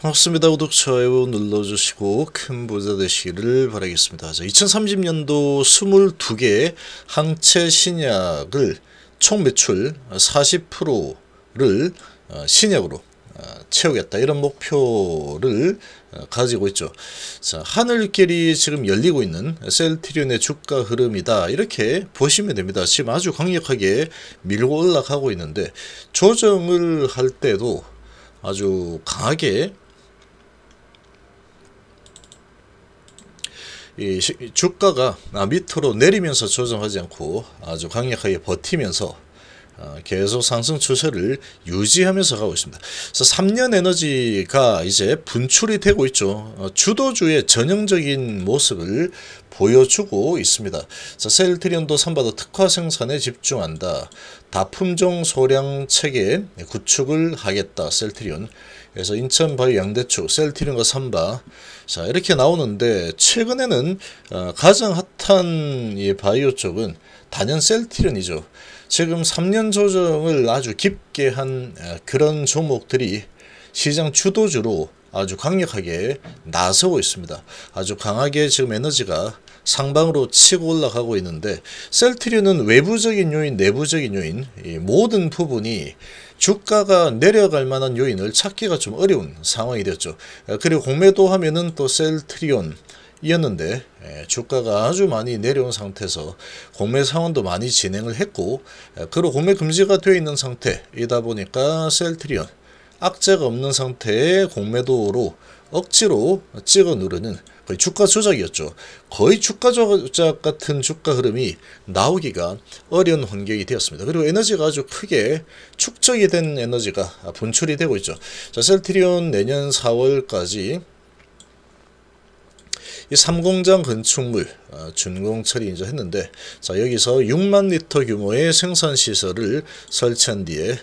반갑습니다. 구독, 좋아요 눌러주시고 큰 부자 되시기를 바라겠습니다. 2030년도 22개 항체 신약을 총 매출 40%를 어, 신약으로 어, 채우겠다 이런 목표를 어, 가지고 있죠. 자, 하늘길이 지금 열리고 있는 셀트리온의 주가 흐름이다 이렇게 보시면 됩니다. 지금 아주 강력하게 밀고 올라가고 있는데 조정을 할 때도 아주 강하게 이 주가가 아, 밑으로 내리면서 조정하지 않고 아주 강력하게 버티면서 어, 계속 상승 추세를 유지하면서 가고 있습니다. 그래서 3년 에너지가 이제 분출이 되고 있죠. 어, 주도주의 전형적인 모습을 보여주고 있습니다. 셀트리온도 산바다 특화 생산에 집중한다. 다품종 소량 체계 구축을 하겠다. 셀트리온. 그래서 인천 바이 양대추, 셀트리온과 삼바 자 이렇게 나오는데 최근에는 어, 가장 핫한 이 바이오 쪽은 단연 셀트리온이죠. 지금 3년 조정을 아주 깊게 한 어, 그런 종목들이 시장 주도주로 아주 강력하게 나서고 있습니다. 아주 강하게 지금 에너지가 상방으로 치고 올라가고 있는데 셀트리온 외부적인 요인, 내부적인 요인 모든 부분이 주가가 내려갈 만한 요인을 찾기가 좀 어려운 상황이 되었죠. 어, 그리고 공매도 하면은 또 셀트리온 이었는데 예, 주가가 아주 많이 내려온 상태에서 공매 상황도 많이 진행을 했고 예, 그리고 공매 금지가 되어 있는 상태이다 보니까 셀트리온 악재가 없는 상태의 공매도로 억지로 찍어 누르는 거의 주가 조작이었죠. 거의 주가 조작 같은 주가 흐름이 나오기가 어려운 환경이 되었습니다. 그리고 에너지가 아주 크게 축적이 된 에너지가 분출이 되고 있죠. 자, 셀트리온 내년 4월까지 이 삼공장 건축물 어, 준공 처리 이제 했는데 자 여기서 6만 리터 규모의 생산 시설을 설치한 뒤에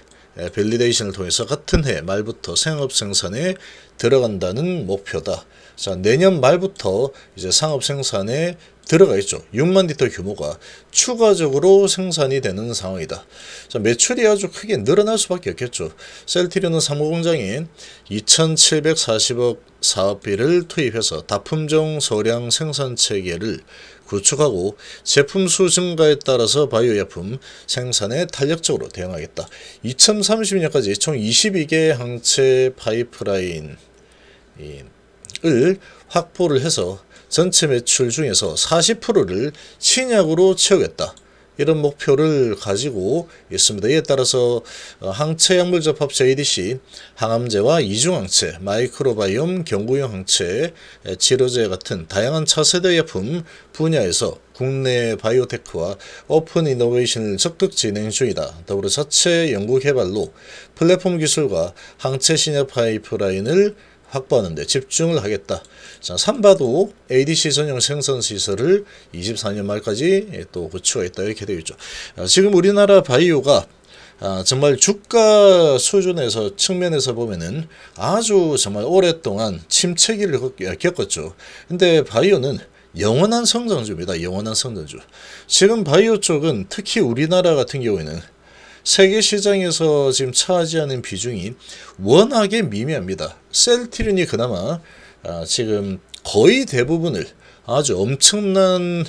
밸리데이션을 통해서 같은 해 말부터 생업 생산에 들어간다는 목표다. 자, 내년 말부터 이제 상업 생산에 들어가 있죠. 6만 리터 규모가 추가적으로 생산이 되는 상황이다. 자, 매출이 아주 크게 늘어날 수밖에 없겠죠. 셀티리는 사모공장인 2,740억 사업비를 투입해서 다품종 소량 생산체계를 구축하고 제품 수 증가에 따라서 바이오 약품 생산에 탄력적으로 대응하겠다. 2030년까지 총 22개 항체 파이프라인을 확보를 해서 전체 매출 중에서 40%를 신약으로 채우겠다. 이런 목표를 가지고 있습니다. 이에 따라서 어, 항체약물접합 JDC, 항암제와 이중항체, 마이크로바이옴, 경구용 항체, 치료제 같은 다양한 차세대 약품 분야에서 국내 바이오테크와 오픈 이노베이션을 적극 진행 중이다. 더불어 자체 연구 개발로 플랫폼 기술과 항체 신약 파이프라인을 확보하는데 집중을 하겠다. 자, 삼바도 ADC 전용 생산시설을 24년 말까지 또 구축하겠다. 이렇게 되어 있죠. 아, 지금 우리나라 바이오가 아, 정말 주가 수준에서 측면에서 보면은 아주 정말 오랫동안 침체기를 아, 겪었죠. 근데 바이오는 영원한 성장주입니다. 영원한 성장주. 지금 바이오 쪽은 특히 우리나라 같은 경우에는 세계 시장에서 지금 차지하는 비중이 워낙에 미미합니다. 셀트리이 그나마 아, 지금 거의 대부분을 아주 엄청난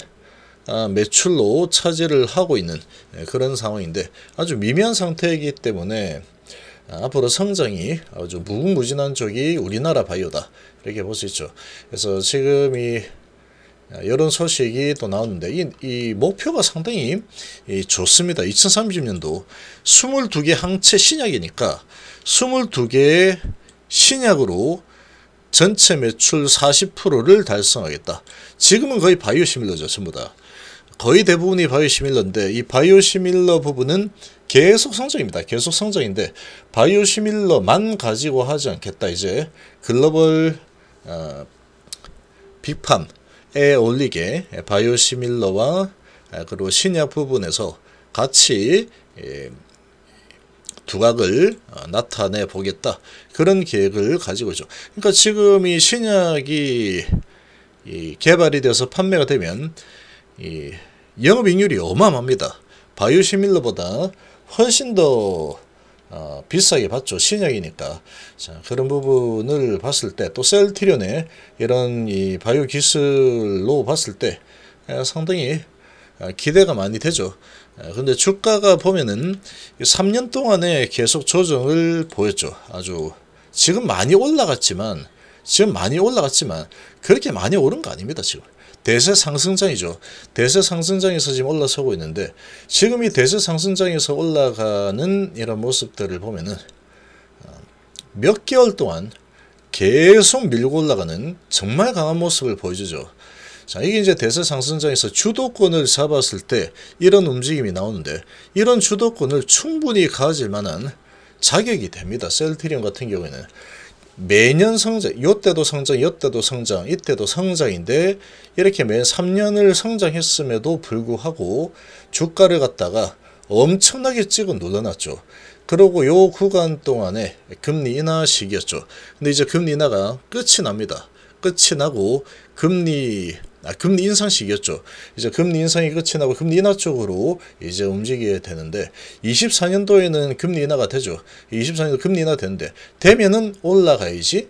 아, 매출로 차지를 하고 있는 예, 그런 상황인데 아주 미미한 상태이기 때문에 아, 앞으로 성장이 아주 무궁무진한 쪽이 우리나라 바이오다 이렇게 볼 수 있죠. 그래서 지금 이 예, 이런 소식이 또 나왔는데 이, 이 목표가 상당히 이 좋습니다. 2030년도 22개 항체 신약이니까 22개의 신약으로 전체 매출 40%를 달성하겠다. 지금은 거의 바이오 시밀러죠. 전부 다. 거의 대부분이 바이오 시밀러인데 이 바이오 시밀러 부분은 계속 성장입니다. 계속 성장인데 바이오 시밀러만 가지고 하지 않겠다. 이제 글로벌 어, 빅팜 에 올리게 바이오시밀러와 아, 그리고 신약 부분에서 같이 예, 두각을 어, 나타내 보겠다 그런 계획을 가지고 있죠. 그러니까 지금 이 신약이 개발이 돼서 판매가 되면 이 영업이익률이 어마어마합니다. 바이오시밀러보다 훨씬 더 어, 비싸게 받죠. 신약이니까. 자, 그런 부분을 봤을 때 또 셀트리온의 이런 이 바이오 기술로 봤을 때 에, 상당히 어, 기대가 많이 되죠. 근데 주가가 보면은 3년 동안에 계속 조정을 보였죠. 아주 지금 많이 올라갔지만 지금 많이 올라갔지만 그렇게 많이 오른 거 아닙니다. 지금 대세 상승장이죠. 대세 상승장에서 지금 올라서고 있는데 지금 이 대세 상승장에서 올라가는 이런 모습들을 보면은 어, 몇 개월 동안 계속 밀고 올라가는 정말 강한 모습을 보여주죠. 자, 이게 이제 대세 상승장에서 주도권을 잡았을 때 이런 움직임이 나오는데 이런 주도권을 충분히 가질 만한 자격이 됩니다. 셀트리온 같은 경우에는 매년 성장, 요때도 성장, 요때도 성장, 이때도 성장인데 이렇게 매 3년을 성장했음에도 불구하고 주가를 갖다가 엄청나게 찍어 눌러놨죠. 그러고 요 구간 동안에 금리 인하 시기였죠. 근데 이제 금리 인하가 끝이 납니다. 끝이 나고 금리 아, 금리 인상식이었죠. 이제 금리 인상이 끝이 나고 금리 인하 쪽으로 이제 움직여야 되는데 24년도에는 금리 인하가 되죠. 24년도 금리 인하 되는데 되면은 올라가야지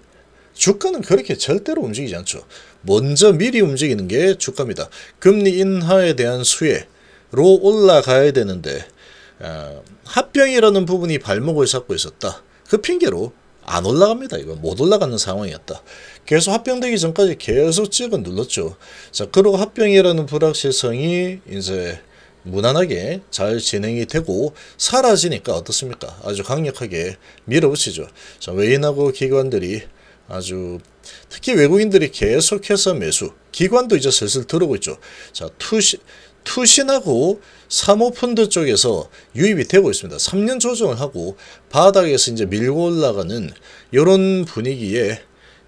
주가는 그렇게 절대로 움직이지 않죠. 먼저 미리 움직이는 게 주가입니다. 금리 인하에 대한 수혜로 올라가야 되는데 어, 합병이라는 부분이 발목을 잡고 있었다. 그 핑계로 안 올라갑니다. 이건 못 올라가는 상황이었다. 계속 합병되기 전까지 계속 찍어 눌렀죠. 자, 그러고 합병이라는 불확실성이 이제 무난하게 잘 진행이 되고 사라지니까 어떻습니까? 아주 강력하게 밀어붙이죠. 자, 외인하고 기관들이 아주 특히 외국인들이 계속해서 매수 기관도 이제 슬슬 들어오고 있죠. 자, 투시 투신하고 사모펀드 쪽에서 유입이 되고 있습니다. 3년 조정을 하고 바닥에서 이제 밀고 올라가는 이런 분위기에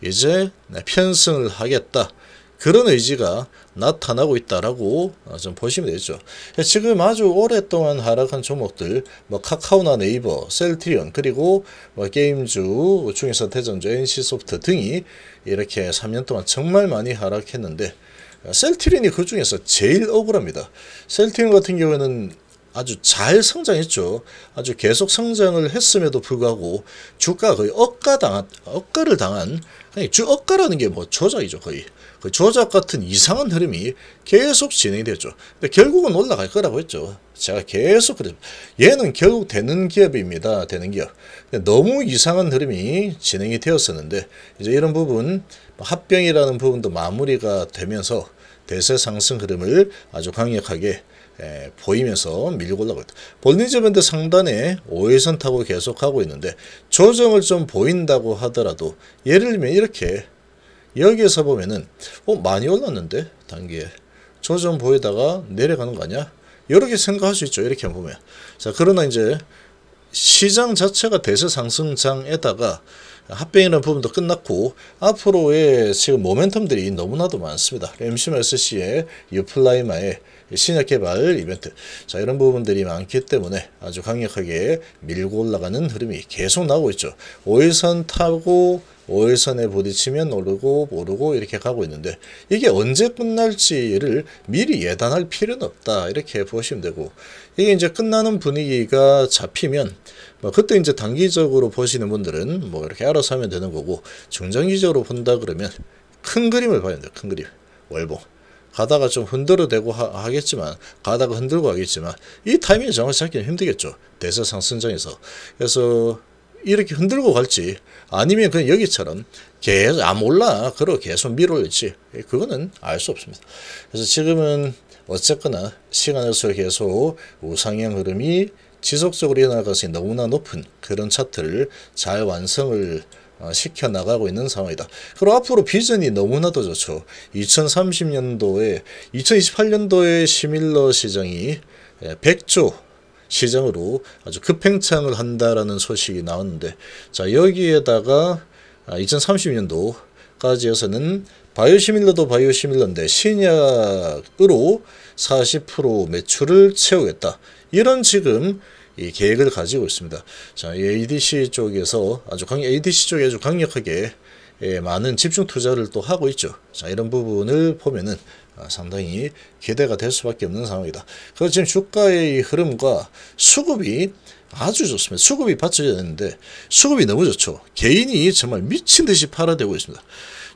이제 편승을 하겠다. 그런 의지가 나타나고 있다라고 어, 좀 보시면 되죠. 지금 아주 오랫동안 하락한 종목들, 뭐 카카오나 네이버, 셀트리온, 그리고 뭐 게임주, 중위선택전주, NC소프트 등이 이렇게 3년 동안 정말 많이 하락했는데 셀트린이 그 중에서 제일 억울합니다. 셀트린 같은 경우에는 아주 잘 성장했죠. 아주 계속 성장을 했음에도 불구하고 주가 거의 억가 당한, 억가를 당한, 주 억가라는 게 뭐 조작이죠, 거의. 그 조작 같은 이상한 흐름이 계속 진행이 됐죠. 근데 결국은 올라갈 거라고 했죠. 제가 계속 그래 얘는 결국 되는 기업입니다. 되는 기업. 너무 이상한 흐름이 진행이 되었었는데 이제 이런 부분 합병이라는 부분도 마무리가 되면서 대세 상승 흐름을 아주 강력하게 예, 보이면서 밀고 올라가고 있다. 볼리저 밴드 상단에 5일선 타고 계속하고 있는데 조정을 좀 보인다고 하더라도 예를 들면 이렇게 여기에서 보면은 어 많이 올랐는데 단기에 조정 보이다가 내려가는 거 아니야? 이렇게 생각할 수 있죠. 이렇게 보면 자 그러나 이제 시장 자체가 대세 상승장에다가 합병이라는 부분도 끝났고 앞으로의 지금 모멘텀들이 너무나도 많습니다. MCMSC의 유플라이마의 신약 개발 이벤트 자 이런 부분들이 많기 때문에 아주 강력하게 밀고 올라가는 흐름이 계속 나오고 있죠. 5일선 타고 5일선에 부딪히면 오르고 오르고 이렇게 가고 있는데 이게 언제 끝날지를 미리 예단할 필요는 없다 이렇게 보시면 되고 이게 이제 끝나는 분위기가 잡히면 뭐 그때 이제 단기적으로 보시는 분들은 뭐 이렇게 알아서 하면 되는 거고 중장기적으로 본다 그러면 큰 그림을 봐야 돼요 큰 그림 월봉 가다가 좀 흔들어대고 하, 겠지만 가다가 흔들고 하겠지만 이 타이밍 을 정확히 잡기는 힘들겠죠. 대세 상승장에서. 그래서 이렇게 흔들고 갈지 아니면 그냥 여기처럼 계속 안 아, 올라 그러 계속 밀어올지 그거는 알 수 없습니다. 그래서 지금은 어쨌거나 시간에서 계속 우상향 흐름이 지속적으로 일어날 가능성이 너무나 높은 그런 차트를 잘 완성을 어, 시켜 나가고 있는 상황이다. 그리고 앞으로 비전이 너무나도 좋죠. 2030년도에 2028년도에 시밀러 시장이 100조 예, 시장으로 아주 급팽창을 한다라는 소식이 나왔는데 자 여기에다가 2030년도까지 아, 해서는 바이오시밀러도 바이오시밀러인데 신약으로 40% 매출을 채우겠다. 이런 지금 이 계획을 가지고 있습니다. 자, ADC 쪽에서 아주 강 ADC 쪽에 아주 강력하게 예, 많은 집중 투자를 또 하고 있죠. 자, 이런 부분을 보면은 아, 상당히 기대가 될 수밖에 없는 상황이다. 그래서 지금 주가의 흐름과 수급이 아주 좋습니다. 수급이 받쳐졌는데 수급이 너무 좋죠. 개인이 정말 미친 듯이 팔아대고 있습니다.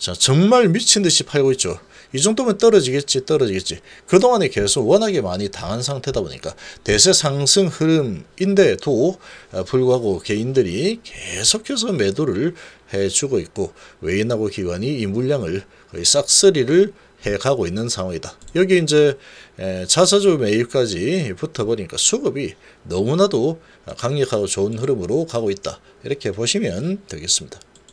자, 정말 미친 듯이 팔고 있죠. 이 정도면 떨어지겠지 떨어지겠지 그동안에 계속 워낙에 많이 당한 상태다 보니까 대세 상승 흐름인데도 어, 불구하고 개인들이 계속해서 매도를 해주고 있고 외인하고 기관이 이 물량을 거의 싹쓸이를 해가고 있는 상황이다. 여기 이제 자사주 매입까지 붙어보니까 수급이 너무나도 강력하고 좋은 흐름으로 가고 있다. 이렇게 보시면 되겠습니다.